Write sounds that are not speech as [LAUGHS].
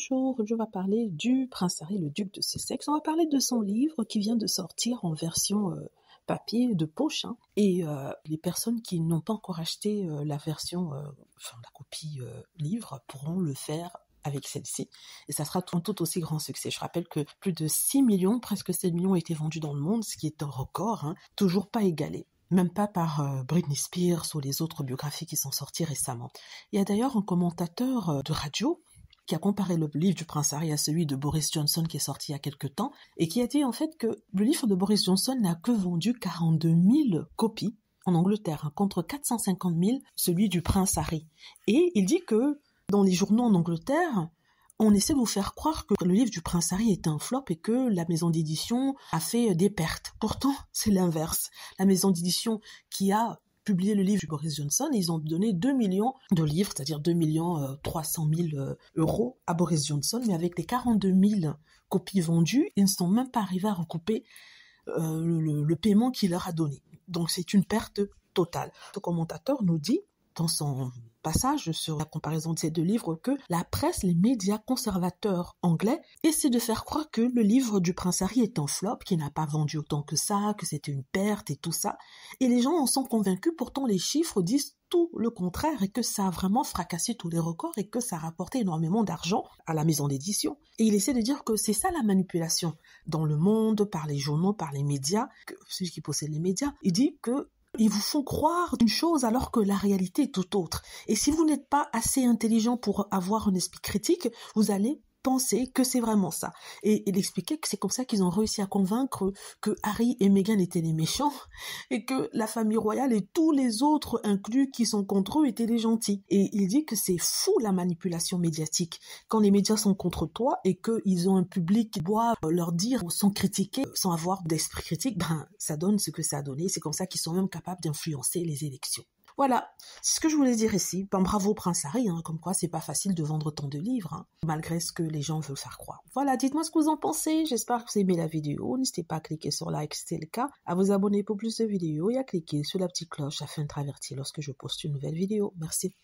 Bonjour, je vais parler du prince Harry, le duc de Sussex. On va parler de son livre qui vient de sortir en version euh, papier de poche. Hein. Et euh, les personnes qui n'ont pas encore acheté euh, la version, enfin la copie livre, pourront le faire avec celle-ci. Et ça sera tout, tout, aussi grand succès. Je rappelle que plus de 6 millions, presque 7 millions ont été vendus dans le monde, ce qui est un record, hein. toujours pas égalé même pas par Britney Spears ou les autres biographies qui sont sorties récemment. Il y a d'ailleurs un commentateur de radio qui a comparé le livre du prince Harry à celui de Boris Johnson qui est sorti il y a quelque temps, et qui a dit en fait que le livre de Boris Johnson n'a que vendu 42 000 copies en Angleterre, hein, contre 450 000 celui du prince Harry. Et il dit que dans les journaux en Angleterre, on essaie de vous faire croire que le livre du prince Harry est un flop et que la maison d'édition a fait des pertes. Pourtant, c'est l'inverse. La maison d'édition qui a publié le livre du Boris Johnson ils ont donné 2 millions de livres, c'est-à-dire 2 millions 300 euh, 000 euh, euros à Boris Johnson, mais avec les 42 000 copies vendues, ils ne sont même pas arrivés à recouper euh, le, paiement qu'il leur a donné. Donc c'est une perte totale. Le commentateur nous dit dans son passage sur la comparaison de ces deux livres que la presse, les médias conservateurs anglais essaient de faire croire que le livre du prince Harry est en flop, qu'il n'a pas vendu autant que ça, que c'était une perte et tout ça. Et les gens en sont convaincus, pourtant les chiffres disent tout le contraire et que ça a vraiment fracassé tous les records et que ça a rapporté énormément d'argent à la maison d'édition. Et il essaie de dire que c'est ça la manipulation dans le monde, par les journaux, par les médias, que, ceux qui possède les médias. Il dit que ils vous font croire une chose alors que la réalité est tout autre. Et si vous n'êtes pas assez intelligent pour avoir un esprit critique, vous allez penser que c'est vraiment ça. Et il expliquait que c'est comme ça qu'ils ont réussi à convaincre que Harry et Meghan étaient les méchants [LAUGHS] et que la famille royale et tous les autres inclus qui sont contre eux étaient les gentils. Et il dit que c'est fou la manipulation médiatique. Quand les médias sont contre toi et qu'ils ont un public qui doit euh, leur dire sans critiquer, sans avoir d'esprit critique, ben ça donne ce que ça a donné. C'est comme ça qu'ils sont même capables d'influencer les élections. Voilà, c'est ce que je voulais dire ici. Ben, bravo Prince Harry, hein. comme quoi c'est pas facile de vendre tant de livres, hein. malgré ce que les gens veulent faire croire. Voilà, dites-moi ce que vous en pensez, j'espère que vous aimez la vidéo. N'hésitez pas à cliquer sur like si c'est le cas, à vous abonner pour plus de vidéos et à cliquer sur la petite cloche afin de averti lorsque je poste une nouvelle vidéo. Merci.